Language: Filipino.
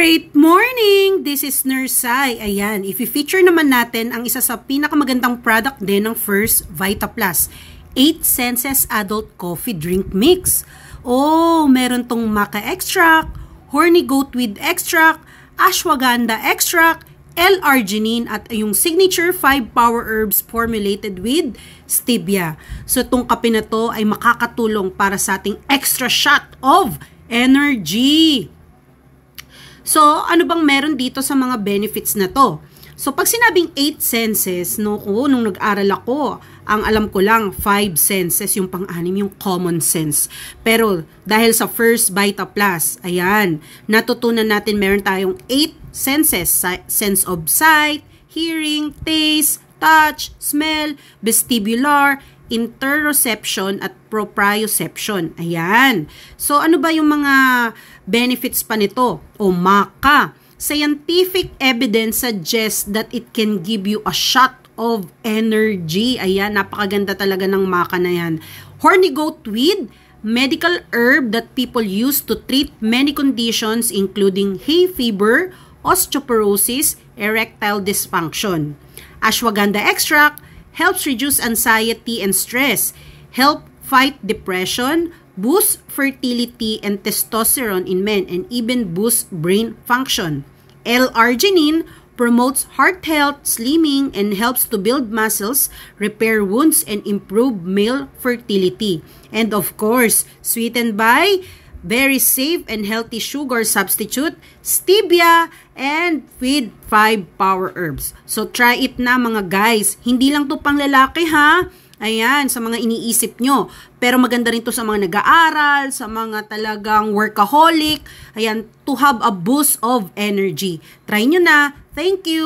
Great morning! This is Nurse Sai. Ayan, i-feature naman natin ang isa sa pinakamagandang product din ng First Vita Plus. 8 Senses Adult Coffee Drink Mix. Oh, meron tong maca extract, horny goat goatweed extract, ashwagandha extract, L-arginine at yung signature 5 power herbs formulated with stevia. So itong kape na to ay makakatulong para sa ating extra shot of energy. So, ano bang meron dito sa mga benefits na to? So, pag sinabing eight senses, no, ko, nung nag-aral ako, ang alam ko lang, 5 senses, yung pang-anim, yung common sense. Pero, dahil sa first Vita Plus, ayan, natutunan natin meron tayong eight senses. Sense of sight, hearing, taste, touch, smell, vestibular, interoception at proprioception. Ayan. So ano ba yung mga benefits pa nito? O MACA. Scientific evidence suggests that it can give you a shot of energy. Ayan, napakaganda talaga ng MACA na yan. Horny goat weed, medical herb that people use to treat many conditions including hay fever, osteoporosis, erectile dysfunction. Ashwagandha extract, helps reduce anxiety and stress, help fight depression, boost fertility and testosterone in men, and even boost brain function. L-arginine promotes heart health, slimming, and helps to build muscles, repair wounds, and improve male fertility. And of course, sweetened by very safe and healthy sugar substitute, stevia, and with five power herbs. So try it na mga guys. Hindi lang to pang lalaki ha. Ayan, sa mga iniisip nyo. Pero maganda rin to sa mga nag-aaral, sa mga talagang workaholic. Ayan, to have a boost of energy. Try nyo na. Thank you!